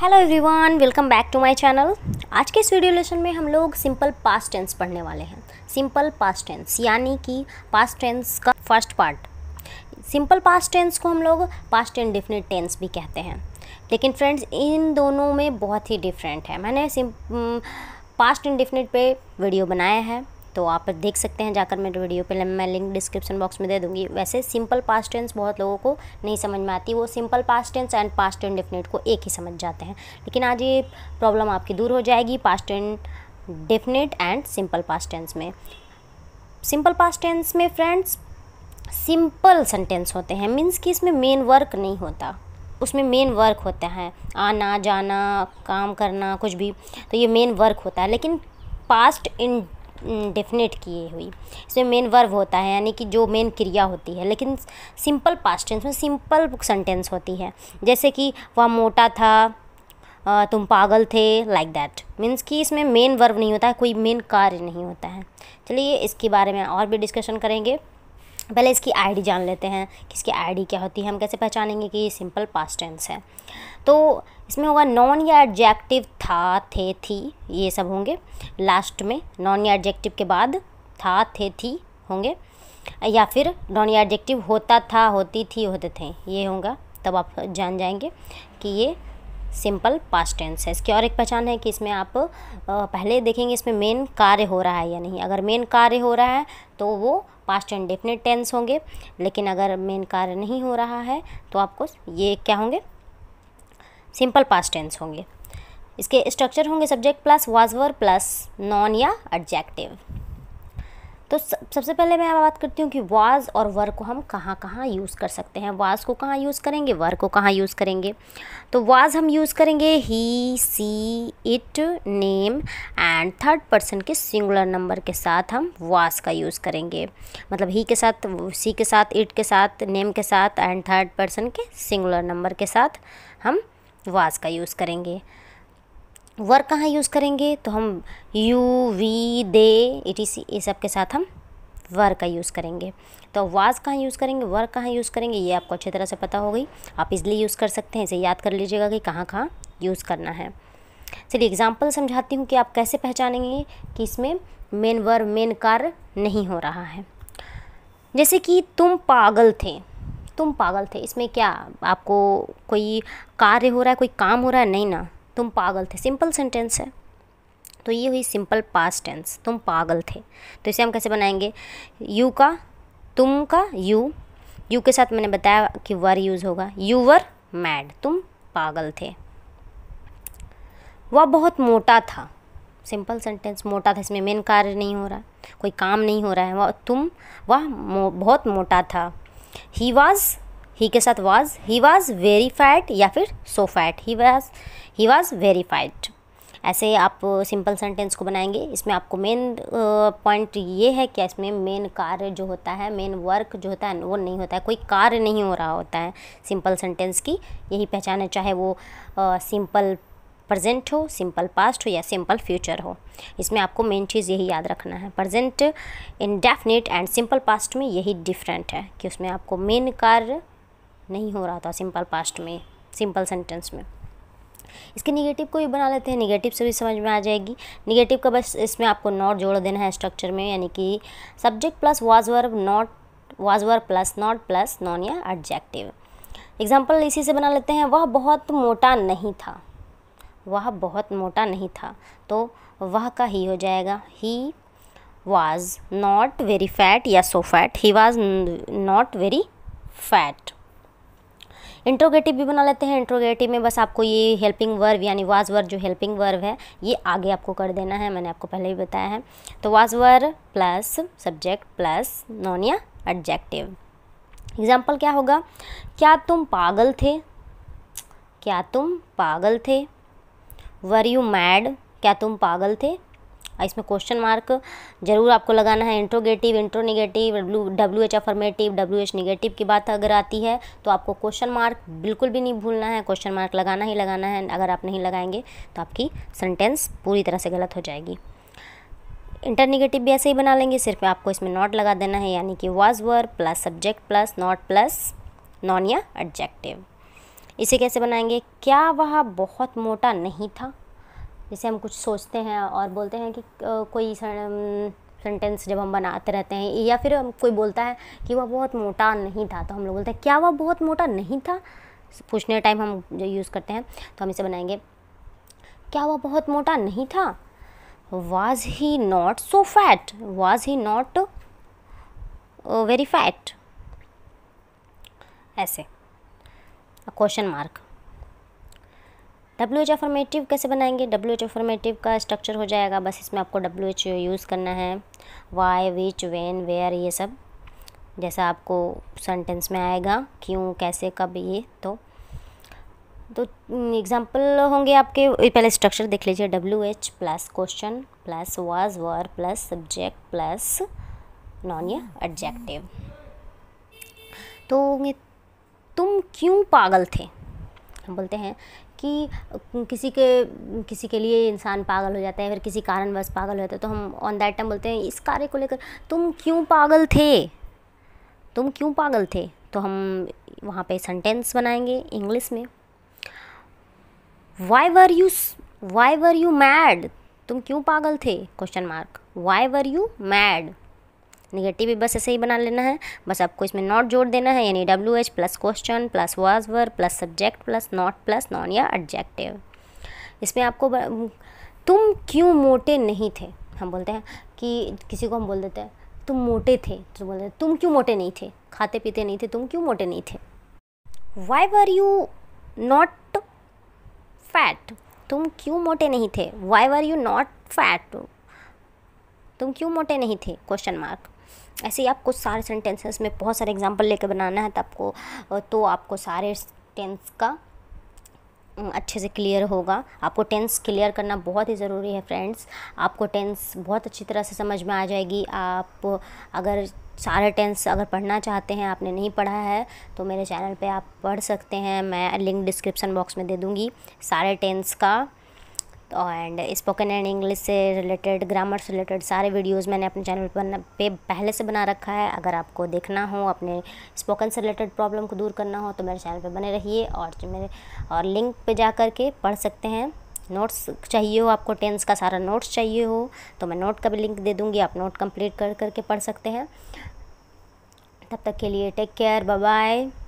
hello everyone welcome back to my channel आज के इस वीडियो लेसन में हम लोग सिंपल पास्ट टेंस पढ़ने वाले हैं सिंपल पास्ट टेंस यानी कि पास्ट टेंस का first part simple past tense को हम लोग पास्ट टेंस डिफिनिट टेंस भी कहते हैं लेकिन फ्रेंड्स इन दोनों में बहुत ही डिफरेंट है मैंने पास्ट इंडिफिनिट पे वीडियो बनाया है तो आप देख सकते हैं जाकर मेरे वीडियो पे मैं लिंक डिस्क्रिप्शन बॉक्स में दे दूंगी वैसे सिंपल पास्ट टेंस बहुत लोगों को नहीं समझ में आती वो simple past tense and past indefinite को एक ही समझ जाते हैं लेकिन आज ये प्रॉब्लम आपकी दूर हो जाएगी past indefinite and simple past tense में सिंपल पास्ट टेंस में फ्रेंड्स सिंपल सेंटेंस होते हैं मीन्स कि इसमें मेन वर्क नहीं होता उसमें मेन वर्क होता है आना जाना काम करना कुछ भी तो ये मेन वर्क होता है लेकिन पास्ट इन डेफिनेट किए हुई इसमें मेन वर्ब होता है यानी कि जो मेन क्रिया होती है लेकिन सिंपल पास्ट टेंस में सिंपल सेंटेंस होती है जैसे कि वह मोटा था तुम पागल थे लाइक दैट मीन्स कि इसमें मेन वर्ब नहीं होता है कोई मेन कार्य नहीं होता है चलिए इसके बारे में और भी डिस्कशन करेंगे पहले इसकी आईडी जान लेते हैं कि इसकी आईडी क्या होती है हम कैसे पहचानेंगे कि ये सिंपल पास्ट टेंस है तो इसमें होगा नॉन या एडजेक्टिव था थे थी ये सब होंगे लास्ट में नॉन या एडजेक्टिव के बाद था थे थी होंगे या फिर नॉन या एडजेक्टिव होता था होती थी होते थे ये होगा तब आप जान जाएंगे कि ये सिंपल पास टेंस है इसकी और एक पहचान है कि इसमें आप पहले देखेंगे इसमें मेन कार्य हो रहा है या नहीं अगर मेन कार्य हो रहा है तो वो पास्ट एंड डेफिनेट टेंस होंगे लेकिन अगर मेन कार्य नहीं हो रहा है तो आपको ये क्या होंगे सिंपल पास्ट टेंस होंगे इसके स्ट्रक्चर होंगे subject plus was were plus noun या एडजेक्टिव तो सब सबसे पहले मैं बात करती हूँ कि वाज और वर को हम कहाँ कहाँ यूज़ कर सकते हैं वाज को कहाँ यूज़ करेंगे वर को कहाँ यूज़ करेंगे तो वाज हम यूज़ करेंगे he she it name and third person के सिंगुलर नंबर के साथ हम वाज का यूज़ करेंगे मतलब ही के साथ सी के साथ इट के साथ नेम के साथ एंड थर्ड पर्सन के सिंगुलर नंबर के साथ हम वाज का यूज़ करेंगे वर कहाँ यूज़ करेंगे तो हम you we they E T C ये सब के साथ हम वर का यूज़ करेंगे तो वाज कहाँ यूज़ करेंगे वर कहाँ यूज़ करेंगे ये आपको अच्छी तरह से पता हो गई आप इसलिए यूज़ कर सकते हैं इसे याद कर लीजिएगा कि कहाँ कहाँ यूज़ करना है चलिए एग्जाम्पल समझाती हूँ कि आप कैसे पहचानेंगे कि इसमें मेन वर मेन कार्य नहीं हो रहा है जैसे कि तुम पागल थे तुम पागल थे इसमें क्या आपको कोई कार्य हो रहा है कोई काम हो रहा है नहीं ना तुम पागल थे सिंपल सेंटेंस है तो ये हुई सिंपल पास्ट टेंस तुम पागल थे तो इसे हम कैसे बनाएंगे यू का तुम का यू यू के साथ मैंने बताया कि वर यूज़ होगा यू वर मैड तुम पागल थे वह बहुत मोटा था सिंपल सेंटेंस मोटा था इसमें मेन कार्य नहीं हो रहा कोई काम नहीं हो रहा है वह तुम वह मो, बहुत मोटा था ही वॉज़ ही के साथ was he was very fat या फिर so fat he was he was very fat ऐसे आप सिंपल सेंटेंस को बनाएंगे इसमें आपको मेन पॉइंट ये है कि इसमें मेन कार्य जो होता है मेन वर्क जो होता है वो नहीं होता है कोई कार्य नहीं हो रहा होता है सिंपल सेंटेंस की यही पहचान है चाहे वो सिंपल प्रजेंट हो सिंपल पास्ट हो या सिंपल फ्यूचर हो इसमें आपको मेन चीज़ यही याद रखना है present indefinite and simple past में यही डिफरेंट है कि उसमें आपको मेन कार्य नहीं हो रहा था सिंपल पास्ट में सिंपल सेंटेंस में इसके निगेटिव को भी बना लेते हैं निगेटिव से भी समझ में आ जाएगी निगेटिव का बस इसमें आपको नॉट जोड़ देना है स्ट्रक्चर में यानी कि subject plus was verb not was verb plus not plus noun या एडजेक्टिव एग्जाम्पल इसी से बना लेते हैं वह बहुत मोटा नहीं था वह बहुत मोटा नहीं था तो वह का ही हो जाएगा he was not very fat या so fat he was not very fat interrogative भी बना लेते हैं इंट्रोगेटिव में बस आपको ये हेल्पिंग वर्व यानी वाज वर्व जो हेल्पिंग वर्व है ये आगे आपको कर देना है मैंने आपको पहले ही बताया है तो was verb plus subject plus noun या एडजेक्टिव एग्जाम्पल क्या होगा क्या तुम पागल थे क्या तुम पागल थे वर यू मैड क्या तुम पागल थे इसमें क्वेश्चन मार्क जरूर आपको लगाना है interrogative interronegative W H affirmative W H negative की बात अगर आती है तो आपको क्वेश्चन मार्क बिल्कुल भी नहीं भूलना है क्वेश्चन मार्क लगाना ही लगाना है अगर आप नहीं लगाएंगे तो आपकी सेंटेंस पूरी तरह से गलत हो जाएगी निगेटिव भी ऐसे ही बना लेंगे सिर्फ आपको इसमें नॉट लगा देना है यानी कि was were plus subject plus not plus noun या एडजेक्टिव इसे कैसे बनाएंगे क्या वह बहुत मोटा नहीं था जैसे हम कुछ सोचते हैं और बोलते हैं कि कोई सेंटेंस जब हम बनाते रहते हैं या फिर हम कोई बोलता है कि वह बहुत मोटा नहीं था तो हम लोग बोलते हैं क्या वह बहुत मोटा नहीं था पूछने टाइम हम जो यूज़ करते हैं तो हम इसे बनाएंगे क्या वह बहुत मोटा नहीं था was he not so fat was he not very fat ऐसे question mark W H affirmative कैसे बनाएंगे डब्ल्यू एच अफर्मेटिव का स्ट्रक्चर हो जाएगा बस इसमें आपको डब्ल्यू एच यूज़ करना है वाई विच वेन वेयर ये सब जैसा आपको सेंटेंस में आएगा क्यों कैसे कब ये तो तो एग्जाम्पल हम्म, होंगे आपके पहले स्ट्रक्चर देख लीजिए W H plus question plus was were plus subject plus noun या एडजेक्टिव तो तुम क्यों पागल थे हम बोलते हैं कि किसी के किसी के लिए इंसान पागल हो जाता है फिर किसी कारणवश पागल हो जाता है तो हम ऑन दैट टाइम बोलते हैं इस कार्य को लेकर तुम क्यों पागल थे तुम क्यों पागल थे तो हम वहाँ पे सेंटेंस बनाएंगे इंग्लिश में why were you why were you mad तुम क्यों पागल थे question mark why were you mad negative भी बस ऐसे ही बना लेना है बस आपको इसमें नॉट जोड़ देना है यानी W H plus question plus were plus subject plus not plus noun या एडजेक्टिव इसमें आपको तुम क्यों मोटे नहीं थे हम बोलते हैं कि किसी को हम बोल देते हैं तुम मोटे थे तो बोल देते तुम क्यों मोटे नहीं थे खाते पीते नहीं थे तुम क्यों मोटे नहीं थे why were you not fat तुम क्यों मोटे नहीं थे why were you not fat तुम क्यों मोटे नहीं थे क्वेश्चन मार्क ऐसे ही आपको सारे सेंटेंसेस में बहुत सारे एग्जांपल लेकर बनाना है तो आपको तो आपको सारे टेंस का अच्छे से क्लियर होगा आपको टेंस क्लियर करना बहुत ही ज़रूरी है फ्रेंड्स आपको टेंस बहुत अच्छी तरह से समझ में आ जाएगी आप अगर सारे टेंस अगर पढ़ना चाहते हैं आपने नहीं पढ़ा है तो मेरे चैनल पे आप पढ़ सकते हैं मैं लिंक डिस्क्रिप्शन बॉक्स में दे दूँगी सारे टेंस का तो एंड स्पोकन एंड इंग्लिश से रिलेटेड ग्रामर से रिलेटेड सारे वीडियोस मैंने अपने चैनल पर पे पहले से बना रखा है अगर आपको देखना हो अपने स्पोकन से रिलेटेड प्रॉब्लम को दूर करना हो तो मेरे चैनल पे बने रहिए और मेरे और लिंक पे जा कर के पढ़ सकते हैं नोट्स चाहिए हो आपको टेंस का सारा नोट्स चाहिए हो तो मैं नोट का भी लिंक दे दूँगी आप नोट कम्प्लीट कर करके पढ़ सकते हैं तब तक के लिए टेक केयर बाय